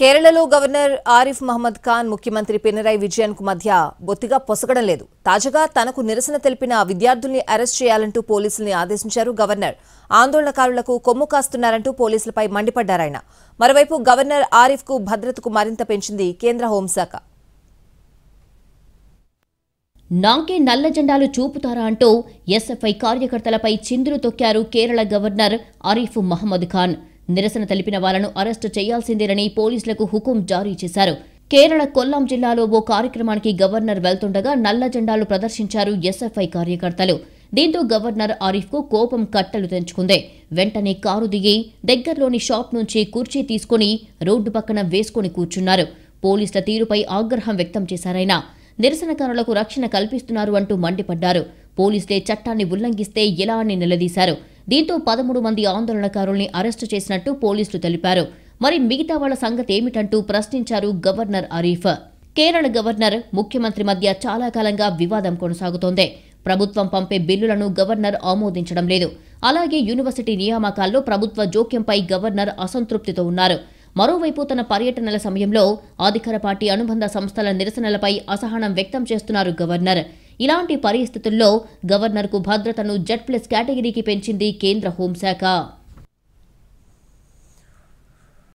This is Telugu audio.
కేరళలో గవర్నర్ ఆరిఫ్ మహమ్మద్ ఖాన్ ముఖ్యమంత్రి పినరాయి విజయన్కు మధ్య బొత్తిగా పొసగడం లేదు తాజాగా తనకు నిరసన తెలిపిన విద్యార్థుల్ని అరెస్ట్ చేయాలంటూ పోలీసుల్ని ఆదేశించారు గవర్నర్ ఆందోళనకారులకు కొమ్ము కాస్తున్నారంటూ పోలీసులపై మండిపడ్డారాయన మరోవైపు గవర్నర్ ఆరిఫ్కు భద్రతకు మరింత పెంచింది కేంద్ర హోంశాఖ నాకే నల్ల జెండాలు చూపుతారా అంటూ ఎస్ఎఫ్ఐ కార్యకర్తలపై చిందులు తొక్కారు కేరళ గవర్నర్ ఆరిఫ్ మహమ్మద్ ఖాన్ నిరసన తెలిపిన వాళ్లను అరెస్టు చేయాల్సిందేనని పోలీసులకు హుకుం జారీ చేశారు కేరళ కొల్లాం జిల్లాలో ఓ కార్యక్రమానికి గవర్నర్ వెళ్తుండగా నల్ల జెండాలు ప్రదర్శించారు ఎస్ఎఫ్ఐ కార్యకర్తలు దీంతో గవర్నర్ కు కోపం కట్టలు తెంచుకుంది వెంటనే కారు దిగి దగ్గరలోని షాప్ నుంచి కుర్చీ తీసుకుని రోడ్డు పక్కన వేసుకుని కూర్చున్నారు పోలీసుల తీరుపై ఆగ్రహం వ్యక్తం చేశారైనా నిరసనకారులకు రక్షణ కల్పిస్తున్నారు అంటూ మండిపడ్డారు పోలీసులే చట్టాన్ని ఉల్లంఘిస్తే ఎలా అని నిలదీశారు దీంతో పదమూడు మంది ఆందోళనకారుల్ని అరెస్టు చేసినట్టు పోలీసులు తెలిపారు మరి మిగతా వాళ్ల సంగతి ఏమిటంటూ ప్రశ్నించారు గవర్నర్ అరీఫ్ కేరళ గవర్నర్ ముఖ్యమంత్రి మధ్య చాలా కాలంగా వివాదం కొనసాగుతోంది ప్రభుత్వం పంపే బిల్లులను గవర్నర్ ఆమోదించడం లేదు అలాగే యూనివర్సిటీ నియామకాల్లో ప్రభుత్వ జోక్యంపై గవర్నర్ అసంతృప్తితో ఉన్నారు మరోవైపు తన పర్యటనల సమయంలో అధికార పార్టీ అనుబంధ సంస్థల నిరసనలపై అసహనం వ్యక్తం చేస్తున్నారు గవర్నర్ ఇలాంటి పరిస్థితుల్లో గవర్నర్కు భద్రతను జడ్ ప్లస్ కేటగిరీకి పెంచింది కేంద్ర హోంశాఖ